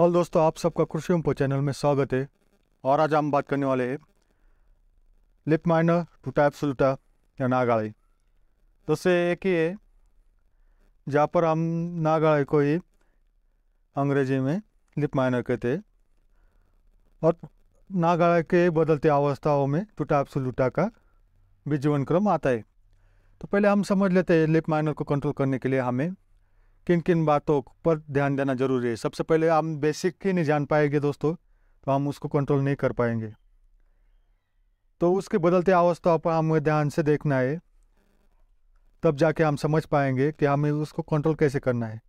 और दोस्तों आप सबका कृषि उम्पो चैनल में स्वागत है और आज हम बात करने वाले हैं लिप माइनर टूटा एप्सलूटा या नागाड़ी तो से एक ही है जहाँ पर हम नागाड़ी को ही अंग्रेजी में लिप माइनर कहते हैं और नागाड़ी के बदलते अवस्थाओं में टूटा एप्सलूटा का भी जीवन क्रम आता है तो पहले हम समझ लेते हैं लिप माइनर को कंट्रोल करने के लिए हमें किन किन बातों पर ध्यान देना ज़रूरी है सबसे पहले हम बेसिक ही नहीं जान पाएंगे दोस्तों तो हम उसको कंट्रोल नहीं कर पाएंगे तो उसके बदलते अवस्था पर हमें ध्यान से देखना है तब जाके हम समझ पाएंगे कि हमें उसको कंट्रोल कैसे करना है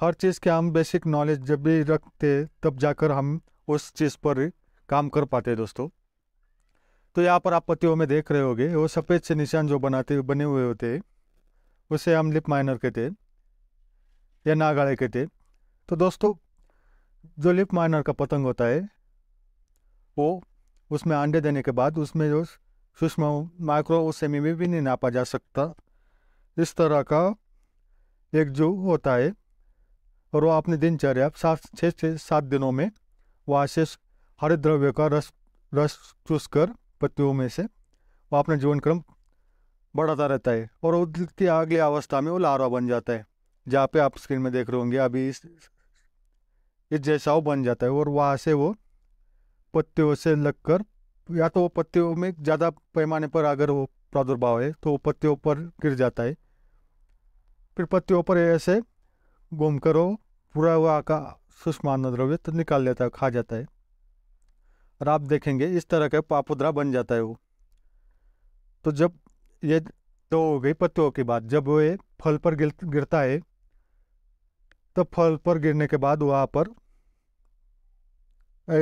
हर चीज़ के हम बेसिक नॉलेज जब भी रखते तब जाकर हम उस चीज़ पर काम कर पाते दोस्तों तो यहाँ पर आप पत्तियों में देख रहे होगे वो सफ़ेद से निशान जो बनाते बने हुए होते उसे हम लिप माइनर कहते हैं या नागाड़े कहते हैं तो दोस्तों जो लिप माइनर का पतंग होता है वो उसमें अंडे देने के बाद उसमें जो सूक्ष्म माइक्रो सेमी में भी नहीं नापा जा सकता इस तरह का एक जो होता है और वो अपनी दिनचर्या सात छः से सात दिनों में वह आशेष हरित द्रव्य का रस रस चूस कर पत्तियों में से वह अपना जीवन क्रम बढ़ाता रहता है और उसकी अगली अवस्था में वो लारवा बन जाता है जहाँ पे आप स्क्रीन में देख रहे होंगे अभी इस इस जैसा वो बन जाता है और वहाँ से वो पत्तियों से लगकर या तो वो पत्तियों में ज़्यादा पैमाने पर अगर वो प्रादुर्भाव है तो वो पत्तियों पर गिर जाता है फिर पत्तियों पर ऐसे घूम कर वो पूरा वहाँ का सुष्मान द्रव्य तो निकाल लेता है खा जाता है और आप देखेंगे इस तरह का पापुद्रा बन जाता है वो तो जब ये तो हो गई पत्तियों की बात जब वो ये फल पर गिर गिरता है तो फल पर गिरने के बाद वहाँ पर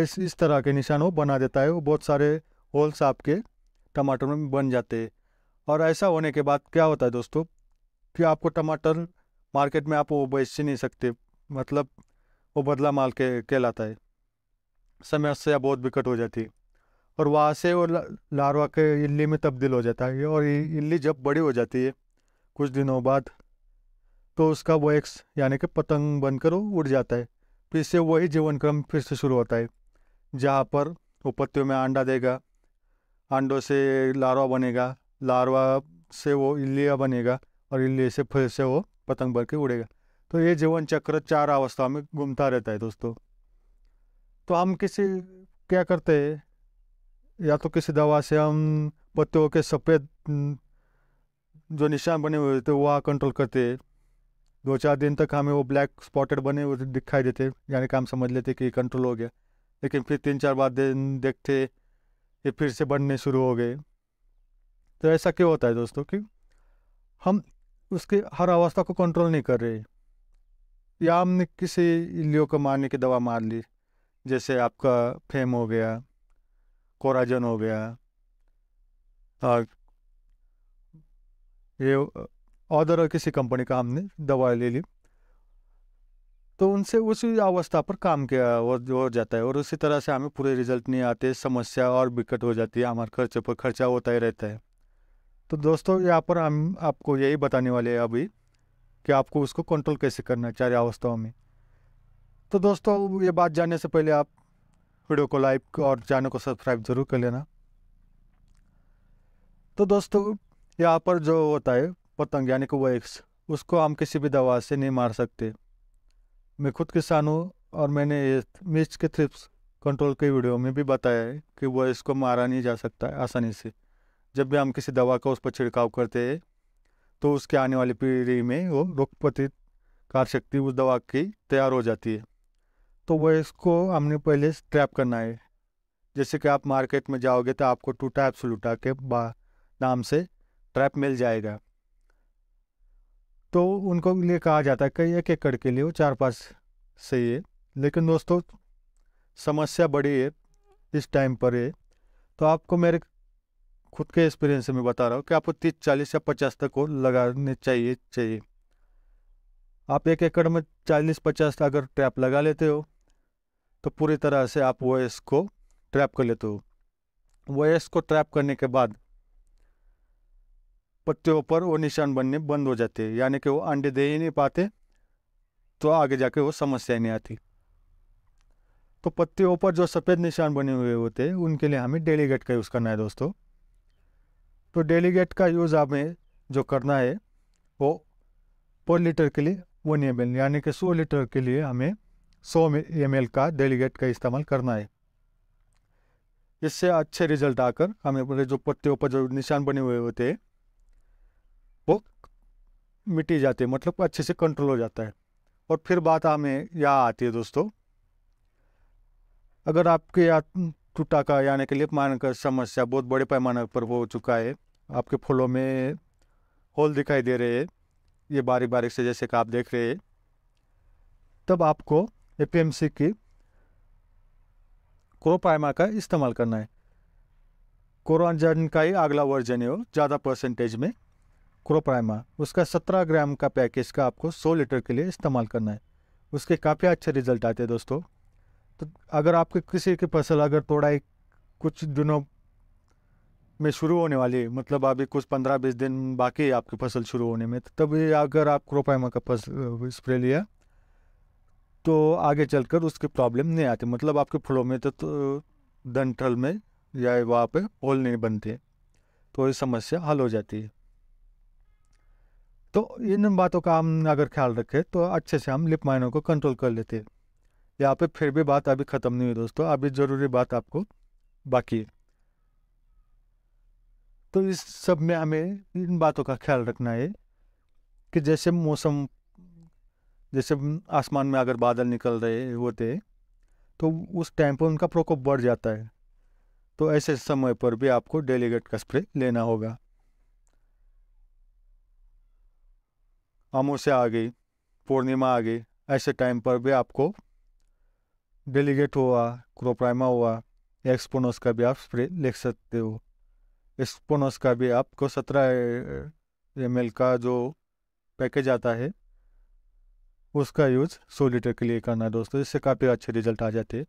इस इस तरह के निशान वो बना देता है वो बहुत सारे होल्स आपके टमाटर में बन जाते हैं और ऐसा होने के बाद क्या होता है दोस्तों कि आपको टमाटर मार्केट में आप वो बेच नहीं सकते मतलब वो बदला माल के कहलाता है समस्या बहुत विकट हो जाती है और वहाँ से वो लार्वा के इल्ली में तब्दील हो जाता है और इल्ली जब बड़ी हो जाती है कुछ दिनों बाद तो उसका वो एक्स यानी कि पतंग बनकर वो उड़ जाता है फिर से वही जीवन क्रम फिर से शुरू होता है जहाँ पर वो पत्तियों में अंडा देगा अंडों से लार्वा बनेगा लार्वा से वो इलिया बनेगा और इलिया से फिर से वो पतंग भर के उड़ेगा तो ये जीवन चक्र चार अवस्थाओं में घूमता रहता है दोस्तों तो हम किसी क्या करते हैं या तो किसी दवा से हम पत्तियों के सफ़ेद जो निशान बने हुए थे वह कंट्रोल करते हैं दो चार दिन तक हमें वो ब्लैक स्पॉटेड बने वो दिखाई देते यानी कि हम समझ लेते कि कंट्रोल हो गया लेकिन फिर तीन चार बार दिन देखते ये फिर से बढ़ने शुरू हो गए तो ऐसा क्यों होता है दोस्तों कि हम उसके हर अवस्था को कंट्रोल नहीं कर रहे या हमने किसी इलियो को मारने की दवा मार ली जैसे आपका फेम हो गया कोराजन हो गया और ये ऑर्डर और किसी कंपनी का हमने दवा ले ली तो उनसे उसी अवस्था पर काम किया हो जाता है और उसी तरह से हमें पूरे रिजल्ट नहीं आते समस्या और विकट हो जाती है हमारे खर्चे पर खर्चा होता ही रहता है तो दोस्तों यहाँ पर हम आपको यही बताने वाले हैं अभी कि आपको उसको कंट्रोल कैसे करना है चार अवस्थाओं में तो दोस्तों ये बात जानने से पहले आप वीडियो को लाइक और चैनल को सब्सक्राइब जरूर कर लेना तो दोस्तों यहाँ पर जो होता है पतंग यानी कि वैक्स उसको हम किसी भी दवा से नहीं मार सकते मैं खुद किसान हूँ और मैंने मिर्च के थ्रिप्स कंट्रोल के वीडियो में भी बताया है कि वह इसको मारा नहीं जा सकता है आसानी से जब भी हम किसी दवा का उस पर छिड़काव करते हैं तो उसके आने वाली पीढ़ी में वो रोग कार शक्ति उस दवा की तैयार हो जाती है तो वह इसको हमने पहले ट्रैप करना है जैसे कि आप मार्केट में जाओगे तो आपको टू टैप सलूटा के नाम से ट्रैप मिल जाएगा तो उनको लिए कहा जाता है कई एक एकड़ के लिए वो चार पाँच सही है लेकिन दोस्तों समस्या बड़ी है इस टाइम पर है तो आपको मेरे खुद के एक्सपीरियंस से मैं बता रहा हूँ कि आपको तीस चालीस या पचास तक को लगाने चाहिए चाहिए आप एक एकड़ में चालीस पचास अगर ट्रैप लगा लेते हो तो पूरी तरह से आप वो को ट्रैप कर लेते हो वो को ट्रैप करने के बाद पत्तियों पर वो निशान बनने बंद हो जाते हैं यानी कि वो अंडे दे ही नहीं पाते तो आगे जाके वो समस्या नहीं आती तो पत्तियों पर जो सफ़ेद निशान बने हुए होते हैं उनके लिए हमें डेलीगेट का यूज़ करना है दोस्तों तो डेलीगेट का यूज़ हमें जो करना है वो पर लीटर के लिए वन एम एल यानी कि सौ लीटर के लिए हमें सौ एम एल का डेलीगेट का इस्तेमाल करना है इससे अच्छे रिजल्ट आकर हमें जो पत्तियों पर जो निशान बने हुए होते हैं वो मिटी जाते हैं मतलब अच्छे से कंट्रोल हो जाता है और फिर बात हमें यह आती है दोस्तों अगर आपके टूटा का यानी कि लिप मान का समस्या बहुत बड़े पैमाने पर हो चुका है आपके फूलों में होल दिखाई दे रहे हैं ये बारीक बारीक से जैसे कि आप देख रहे हैं तब आपको ए सी की क्रोपायमा का इस्तेमाल करना है कोरोनजन का ही अगला वर्जन है वो ज़्यादा परसेंटेज में क्रोप्राइमा उसका सत्रह ग्राम का पैकेज का आपको सौ लीटर के लिए इस्तेमाल करना है उसके काफ़ी अच्छे रिजल्ट आते हैं दोस्तों तो अगर आपके किसी की फसल अगर थोड़ा एक कुछ दिनों में शुरू होने वाली मतलब अभी कुछ पंद्रह बीस दिन बाकी है आपकी फसल शुरू होने में तभी अगर आप क्रोपाइमा का फसल स्प्रे लिया तो आगे चलकर उसकी प्रॉब्लम नहीं आती मतलब आपके फलों में तो, तो में या वहाँ पे होल नहीं बनते तो ये समस्या हल हो जाती है तो इन बातों का हम अगर ख्याल रखें तो अच्छे से हम लिप माइनों को कंट्रोल कर लेते हैं यहाँ पे फिर भी बात अभी ख़त्म नहीं हुई दोस्तों अभी ज़रूरी बात आपको बाकी है तो इस सब में हमें इन बातों का ख्याल रखना है कि जैसे मौसम जैसे आसमान में अगर बादल निकल रहे होते तो उस टाइम पर उनका प्रकोप बढ़ जाता है तो ऐसे समय पर भी आपको डेलीगेट का स्प्रे लेना होगा अमावस्या आ गई पूर्णिमा आ गई ऐसे टाइम पर भी आपको डेलीगेट हुआ क्रोप्राइमा हुआ एक्सपोनोस का भी आप स्प्रे लिख सकते हो एक्सपोनोस का भी आपको सत्रह एम का जो पैकेज आता है उसका यूज़ सौ लीटर के लिए करना दोस्तों इससे काफ़ी अच्छे रिजल्ट आ जाते हैं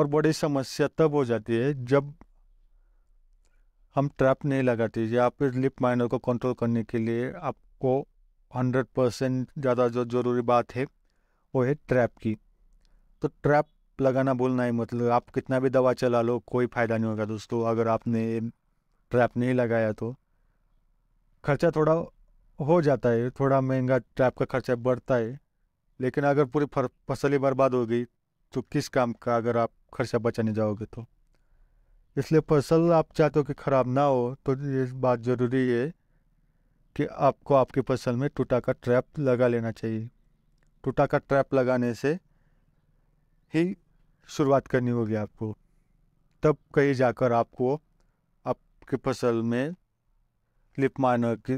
और बड़ी समस्या तब हो जाती है जब हम ट्रैप नहीं लगाते या फिर लिप माइनर को कंट्रोल करने के लिए आपको हंड्रेड परसेंट ज़्यादा जो ज़रूरी बात है वो है ट्रैप की तो ट्रैप लगाना बोलना है मतलब आप कितना भी दवा चला लो कोई फ़ायदा नहीं होगा दोस्तों अगर आपने ट्रैप नहीं लगाया तो खर्चा थोड़ा हो जाता है थोड़ा महंगा ट्रैप का खर्चा बढ़ता है लेकिन अगर पूरी फसल ही बर्बाद हो गई तो किस काम का अगर आप खर्चा बचाने जाओगे तो इसलिए फसल आप चाहते हो कि ख़राब ना हो तो ये बात ज़रूरी है कि आपको आपकी फसल में टूटा का ट्रैप लगा लेना चाहिए टूटा का ट्रैप लगाने से ही शुरुआत करनी होगी आपको तब कहीं जाकर आपको आपकी फसल में लिप मारने की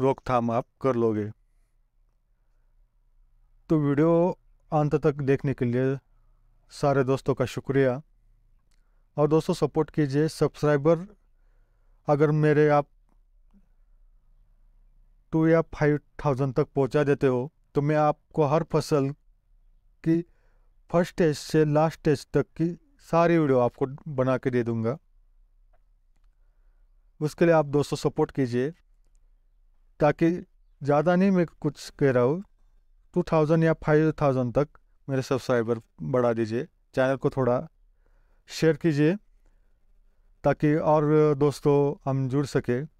रोकथाम आप कर लोगे तो वीडियो अंत तक देखने के लिए सारे दोस्तों का शुक्रिया और दोस्तों सपोर्ट कीजिए सब्सक्राइबर अगर मेरे आप टू या फाइव थाउजेंड तक पहुंचा देते हो तो मैं आपको हर फसल की फर्स्ट स्टेज से लास्ट स्टेज तक की सारी वीडियो आपको बना के दे दूंगा उसके लिए आप दोस्तों सपोर्ट कीजिए ताकि ज़्यादा नहीं मैं कुछ कह रहा हूँ टू थाउजेंड या फाइव थाउजेंड तक मेरे सब्सक्राइबर बढ़ा दीजिए चैनल को थोड़ा शेयर कीजिए ताकि और दोस्तों हम जुड़ सके